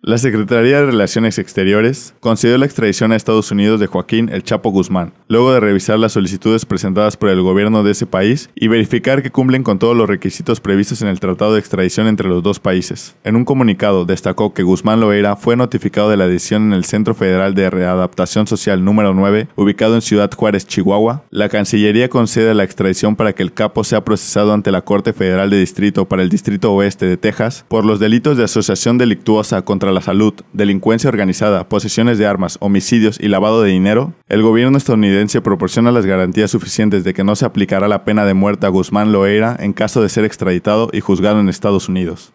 La Secretaría de Relaciones Exteriores concedió la extradición a Estados Unidos de Joaquín El Chapo Guzmán, luego de revisar las solicitudes presentadas por el gobierno de ese país y verificar que cumplen con todos los requisitos previstos en el tratado de extradición entre los dos países. En un comunicado destacó que Guzmán Loeira fue notificado de la decisión en el Centro Federal de Readaptación Social número 9, ubicado en Ciudad Juárez, Chihuahua. La Cancillería concede la extradición para que el capo sea procesado ante la Corte Federal de Distrito para el Distrito Oeste de Texas por los delitos de asociación delictuosa contra la salud, delincuencia organizada, posesiones de armas, homicidios y lavado de dinero, el gobierno estadounidense proporciona las garantías suficientes de que no se aplicará la pena de muerte a Guzmán Loera en caso de ser extraditado y juzgado en Estados Unidos.